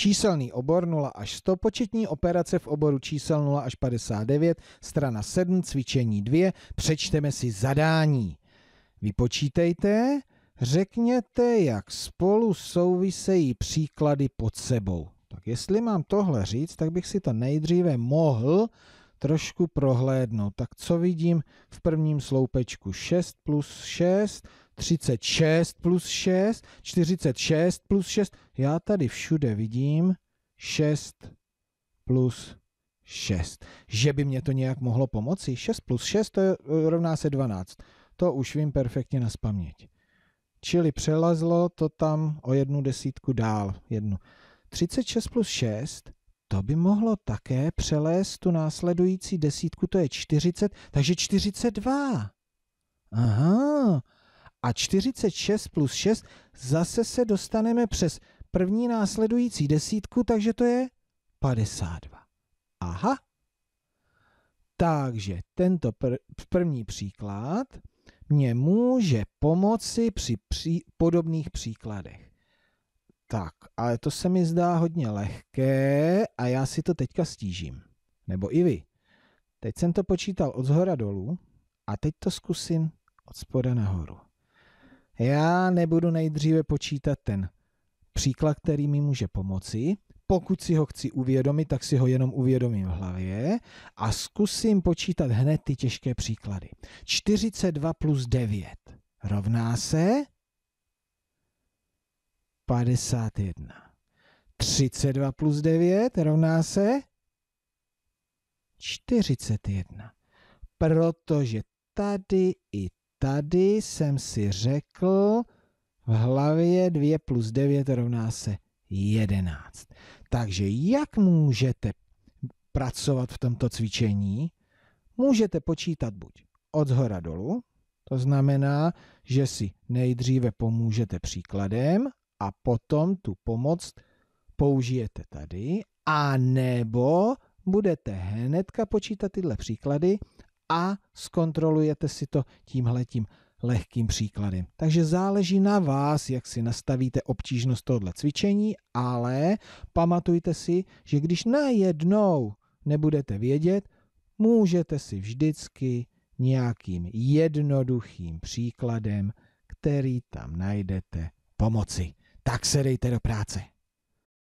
Číselný obor 0 až 100, početní operace v oboru čísel 0 až 59, strana 7, cvičení 2, přečteme si zadání. Vypočítejte, řekněte, jak spolu souvisejí příklady pod sebou. Tak jestli mám tohle říct, tak bych si to nejdříve mohl trošku prohlédnout. Tak co vidím v prvním sloupečku? 6 plus 6, 36 plus 6, 46 plus 6. Já tady všude vidím 6 plus 6. Že by mě to nějak mohlo pomoci? 6 plus 6 to je, eh, rovná se 12. To už vím perfektně na spaměť. Čili přelazlo to tam o jednu desítku dál. Jednu. 36 plus 6, to by mohlo také přelézt tu následující desítku, to je 40, takže 42. Aha, a 46 plus 6 zase se dostaneme přes první následující desítku, takže to je 52. Aha. Takže tento pr první příklad mě může pomoci při pří podobných příkladech. Tak, ale to se mi zdá hodně lehké a já si to teďka stížím. Nebo i vy. Teď jsem to počítal od zhora dolů a teď to zkusím od spoda nahoru já nebudu nejdříve počítat ten příklad, který mi může pomoci. Pokud si ho chci uvědomit, tak si ho jenom uvědomím v hlavě a zkusím počítat hned ty těžké příklady. 42 plus 9 rovná se 51. 32 plus 9 rovná se 41. Protože tady i tady jsem si řekl v hlavě 2 plus 9 rovná se 11. Takže jak můžete pracovat v tomto cvičení? Můžete počítat buď od zhora dolů, to znamená, že si nejdříve pomůžete příkladem a potom tu pomoc použijete tady, a nebo budete hnedka počítat tyhle příklady a zkontrolujete si to tímhletím lehkým příkladem. Takže záleží na vás, jak si nastavíte obtížnost tohoto cvičení, ale pamatujte si, že když najednou nebudete vědět, můžete si vždycky nějakým jednoduchým příkladem, který tam najdete, pomoci. Tak se dejte do práce.